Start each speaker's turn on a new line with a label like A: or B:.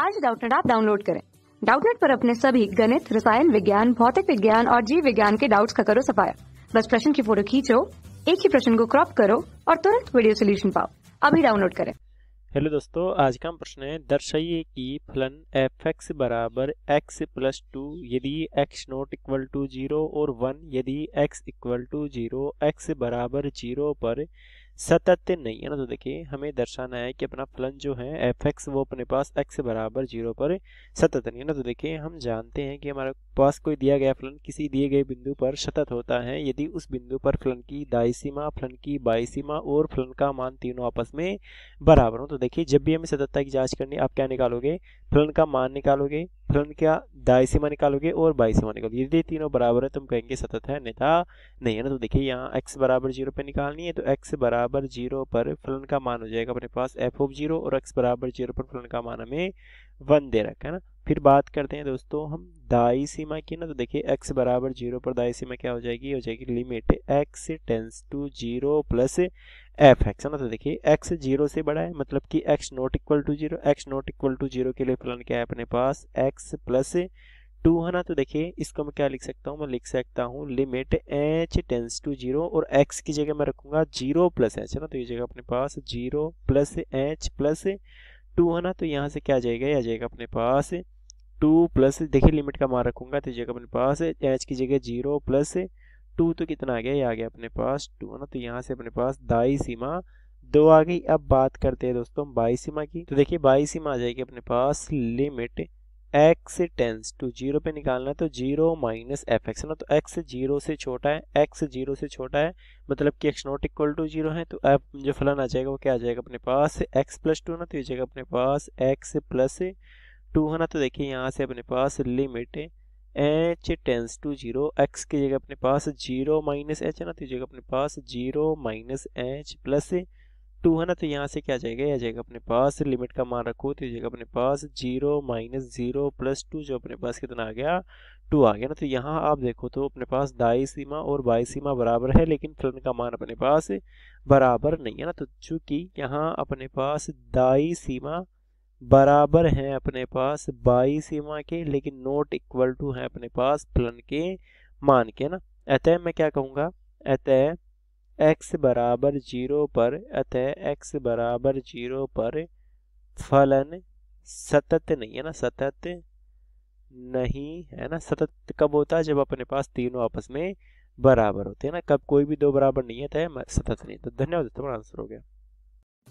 A: आज डाउटनेट आप डाउनलोड करें डाउटनेट पर अपने सभी गणित रसायन विज्ञान भौतिक विज्ञान और जीव विज्ञान के डाउट्स का करो सफाया बस प्रश्न की फोटो खींचो एक ही प्रश्न को क्रॉप करो और तुरंत वीडियो सोल्यूशन पाओ अभी डाउनलोड करें हेलो दोस्तों आज का प्रश्न है दर्शाइए कि फलन एफ एक्स बराबर एक्स प्लस टू यदि X not equal to zero और वन यदि X equal to zero X बराबर जीरो पर सतत्य नहीं है ना तो देखिए हमें दर्शाना है कि अपना फलन जो है एफ एक्स वो अपने पास एक्स बराबर जीरो पर सतत नहीं है ना तो देखिए हम जानते हैं कि हमारे पास कोई दिया गया फलन किसी दिए गए बिंदु पर सतत होता है यदि उस बिंदु पर फलन की दाई सीमा फलन की बाई सीमा और फलन का मान तीनों आपस में बराबर हो तो देखिए जब भी हमें सततता की जाँच करनी आप क्या निकालोगे फलन का मान निकालोगे फलन का दाई सीमा निकालोगे और बाई सीमा निकालोगे यदि तीनों बराबर है तुम तो कहेंगे सतत है नेता नहीं है ना तो देखिए यहाँ एक्स बराबर जीरो पर निकालनी है तो एक्स बराबर जीरो पर फलन का मान हो जाएगा अपने पास एफ ऑफ जीरो और एक्स बराबर जीरो पर फलन का मान हमें वन दे रखा है ना फिर बात करते हैं दोस्तों हम दाई सीमा की ना तो देखिए एक्स बराबर जीरो पर दाई सीमा क्या हो जाएगी हो जाएगी limit X tends to zero plus F X है ना तो देखिए एक्स जीरो से बड़ा है मतलब कि X not equal to zero X not equal to zero के लिए फलन क्या है अपने पास एक्स प्लस टू है ना तो देखिए इसको मैं क्या लिख सकता हूँ मैं लिख सकता हूँ limit H tends to zero और एक्स की जगह मैं रखूंगा जीरो प्लस एच है ना तो ये जगह अपने पास zero plus H plus two है ना तो यहाँ से क्या जाएगा ये जाएगा अपने पास टू प्लस देखिए लिमिट का मार रखूंगा तो जगह अपने पास है एच की जगह जीरो प्लस टू तो कितना आ गया ये आ गया अपने पास टू है ना तो यहाँ से अपने पास दाई सीमा दो आ गई अब बात करते हैं दोस्तों बाई सीमा की तो देखिए बाई सीमा आ जाएगी अपने पास limit X tends to zero पे निकालना है तो जीरो माइनस एफ एक्स ना तो एक्स जीरो से छोटा है एक्स जीरो से छोटा है मतलब कि X not equal to zero है तो एफ जो फलन आ जाएगा वो क्या आ जाएगा अपने पास एक्स प्लस टू ना तो ये जाएगा अपने पास एक्स प्लस टू है ना तो देखिए यहाँ से अपने पास limit H tends to zero x की जगह अपने पास जीरो माइनस एच है ना तो जगह अपने पास zero minus h plus two है ना तो यहाँ से क्या जाएगा यह जाएगा अपने पास लिमिट का मान रखो तो जगह अपने पास zero minus zero plus two जो अपने पास कितना आ गया टू आ गया ना तो यहाँ आप देखो तो अपने पास दाई सीमा और बाई सीमा बराबर है लेकिन फलन का मान अपने पास बराबर नहीं है ना तो चूंकि यहाँ अपने पास दाई सीमा बराबर हैं अपने पास बाई सीमा के लेकिन नोट इक्वल टू हैं अपने पास प्लन के मान के ना अतः मैं क्या कहूँगा अतः x बराबर जीरो पर अतः x बराबर जीरो पर फलन सतत नहीं है ना सतत नहीं है ना सतत कब होता है जब अपने पास तीनों आपस में बराबर होते हैं ना कब कोई भी दो बराबर नहीं है तय सतत नहीं तो धन्यवाद तुम्हारा आंसर हो गया